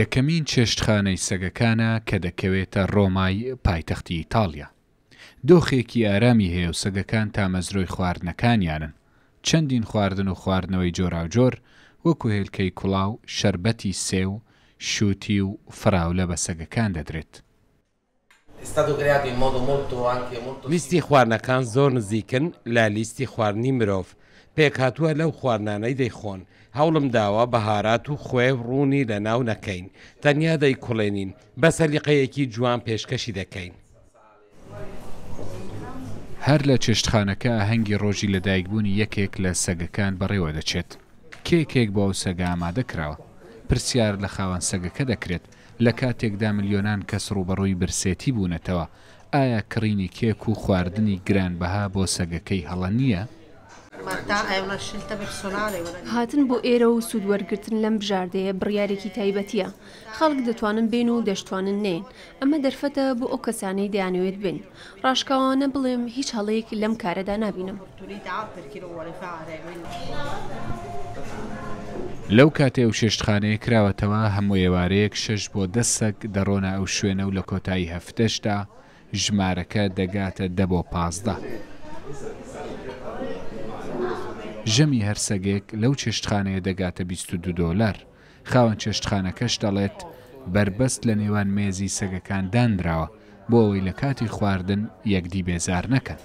یەکەمین چێشتخانەی سەگەکانە کە دەکەوێتە ڕۆمای پایتەختی ئیتالیا. دۆخێکی ئارامی هەیە و سەگەکان تامەزرۆی خواردنەکانیانن. چەندین خواردن و خواردنەوەی جۆراوجۆر وەکو هێلکەی کوڵاو شربەتی سێو، شووتی و فراولە بە سەگەکان دەدرێت. لیستی خواردنەکان زۆر نزیکن لە لیستی خواردنی مرۆڤ پێک هاتووە لەو خواردانەی دەیخۆن هەوڵم داوە بەهارات و خوێ ڕوونی لە ناو نەکەین تەنیا دەی کوڵێنین بە سەلیقەیەکی جوان پێشکەشی دەکەین هەر لە چێشتخانەکە هەنگی ڕۆژی لەدایکبوونی یەکێک لە سەگەکان بەڕێوە دەچێت کێکێک بۆ ئەو سەگە ئامادە کراوە پرسیار لە خاوەن سەگەکە دەکرێت لە کاتێکدا ملیۆنان کەس ڕوبەڕووی برسێتی بوونەتەوە ئایا کڕینی کێک و خواردنی گرانبەها بۆ سەگەکەی هەڵە نییە؟ هاتن بۆ ئێرە و سوودوەرگتن لەم بژاردەیە بڕیارێکی تایبەتیە خەڵک دەتوانن بین و دەشتوانن نێن ئەمە دەرفەتە بۆ ئەو کەسانەی دەیانوێت بن ڕاشکاوانە بڵێم هیچ هەڵەیەک لەم کارەدا نبینم. لەو کاتێ و شێشتخانەیە کراوەتەوە هەموو ێوارەیەک شش بۆ دەستەک دەڕۆنا ئەو شوێنە و لە کۆتایی هەفتەشتا ژمارەکە دەگاتە دە بۆ پازدا. ژەمی هەرسەگێک لەو چێشتخانەیە دەگاتە 22 دلار خاوەن چێشتخانەکەش دەڵێت بربەست لە نێوان مێزی سەگەکان دانراوە بۆ ئەوەی لە کاتی خواردن یەکدی بێزار نەکەن.